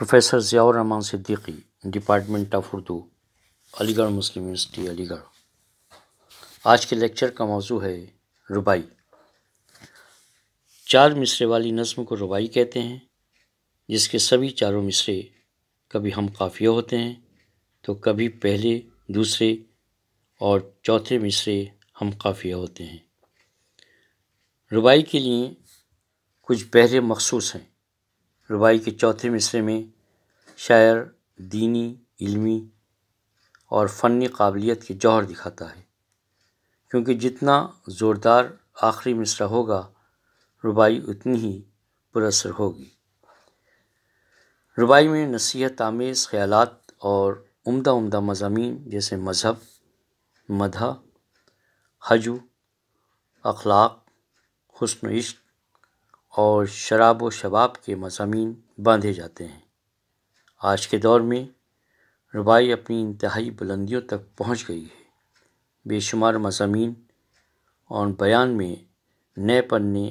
professor Ziaur Rahman Siddiqui department of Urdu Aligarh Muslim University Aligarh आज के lecture का मौजू है रुबाई चार मिसरे वाली नज़म को रुबाई कहते हैं जिसके सभी चारों मिसरे कभी हम काफ़िया होते हैं तो कभी पहले दूसरे और चौथे मिसरे हम काफिया होते हैं रुबाई के लिए कुछ बहरे मखसूस हैं रुबाई के चौथे मिसरे में शायर दीनी इल्मी और फ़नी काबिलियत के जौहर दिखाता है क्योंकि जितना ज़ोरदार आखिरी मिसरा होगा रुबाई उतनी ही पुरसर होगी रुबाई में नसीहत आमेज़ ख्याल और उम्दा उम्दा मजामी जैसे मज़हब मदह हजू अखलाक हसन इश्क और शराब व शबाब के मज़ामी बांधे जाते हैं आज के दौर में रबाई अपनी इंतहाई बुलंदियों तक पहुँच गई है बेशुमार मज़ामी और बयान में नए ने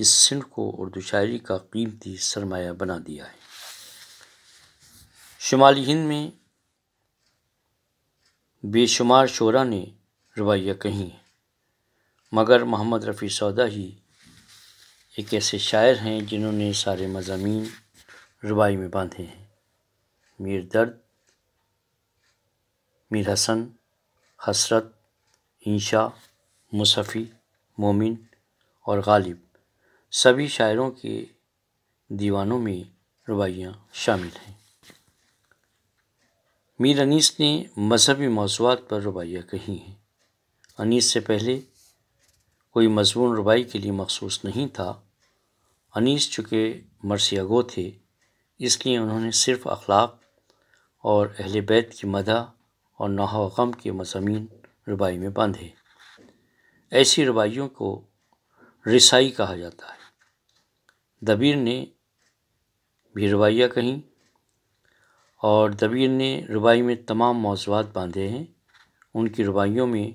इस सिंह को उर्दू शायरी का कीमती सरमाया बना दिया है शुमाली हिंद में बेशुमार शोरा ने रवाइयाँ कहीं मगर मोहम्मद रफ़ी सौदा ही एक ऐसे शायर हैं जिन्होंने सारे मजामी रुबाई में बांधे हैं मीर दर्द मीर हसन हसरत इंशा मुसफ़ी मोमिन और गालिब सभी शायरों के दीवानों में रुबाइयाँ शामिल हैं मीर अनीस ने मजहबी मौजूद पर रुबाइयाँ कही हैं अनीस से पहले कोई मजमून रुबाई के लिए मखसूस नहीं था अनीस चुके मरसियागो थे इसलिए उन्होंने सिर्फ अखलाक और अहल बैत की मदा और नाहम के मजामी रबाई में बांधे ऐसी रबाइयों को रिसाई कहा जाता है दबीर ने भी रबाइया कहीं और दबीर ने रबाई में तमाम मौजूद बांधे हैं उनकी रबाइयों में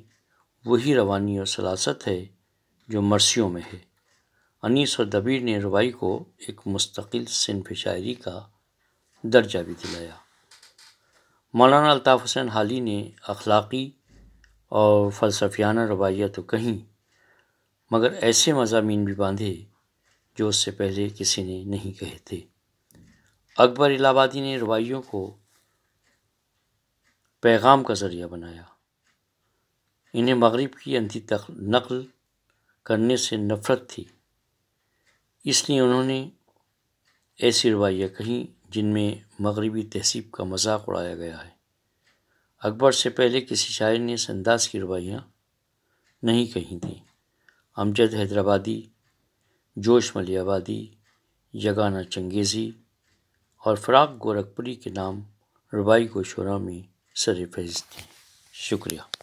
वही रवानी और सलासत है जो मरसियों में है अनीस और दबीर ने रुबाई को एक मुस्तकिल सिनफ शायरी का दर्जा भी दिलाया मौलाना अल्ताफ़ हुसैन हाली ने अखलाक़ी और फ़लसफियाना रवाया तो कहीं मगर ऐसे मजामी भी बांधे जो उससे पहले किसी ने नहीं कहे थे अकबर इलाहाबादी ने रवाइयों को पैगाम का ज़रिया बनाया इन्हें मगरब की तक नकल करने से नफ़रत थी इसलिए उन्होंने ऐसी रवाइयाँ कहीं जिनमें मगरबी तहसीब का मजाक उड़ाया गया है अकबर से पहले किसी शायर ने इस अंदाज की रवाइयाँ नहीं कही थी अमजद हैदराबादी जोश मलियाबादी यगाना चंगेज़ी और फ़राक गोरखपुरी के नाम रबाई को शुरा में सर फहज शुक्रिया